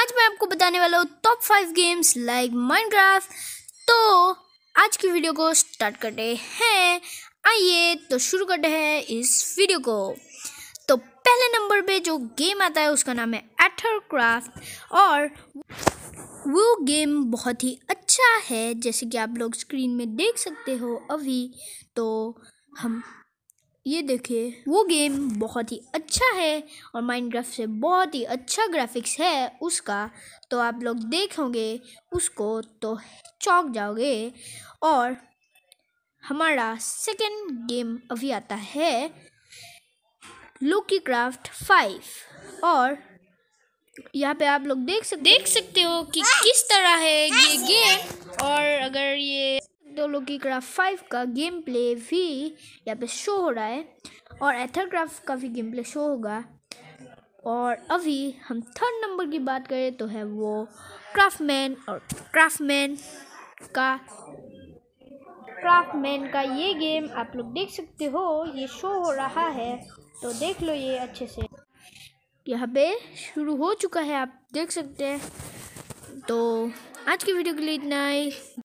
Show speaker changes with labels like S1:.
S1: आज मैं आपको बताने वाला हूँ top five games like Minecraft तो आज की वीडियो को स्टार्ट करते हैं आइए तो शुरू करते हैं इस वीडियो को तो पहले नंबर पे जो गेम आता है उसका नाम है एथर क्राफ्ट और वो गेम बहुत ही अच्छा है जैसे कि आप लोग स्क्रीन में देख सकते हो अभी तो हम ये देखिए वो गेम बहुत ही अच्छा है और माइनक्राफ्ट से बहुत ही अच्छा ग्राफिक्स है उसका तो आप लोग देखोगे उसको तो चौक जाओगे और हमारा सेकेंड गेम अभी आता है लोकी क्राफ्ट फाइव और यहाँ पे आप लोग देख सकते देख सकते हो कि किस तरह है ये गेम और अगर ये की क्राफ्ट फाइव का गेम प्ले भी यहाँ पे शो हो रहा है और एथर क्राफ्ट का भी गेम प्ले शो होगा और अभी हम थर्ड नंबर की बात करें तो है वो क्राफ्टमैन और क्राफ्टमैन का क्राफ्टमैन का ये गेम आप लोग देख सकते हो ये शो हो रहा है तो देख लो ये अच्छे से यहाँ पे शुरू हो चुका है आप देख सकते हैं तो आज की वीडियो के लिए इतना ही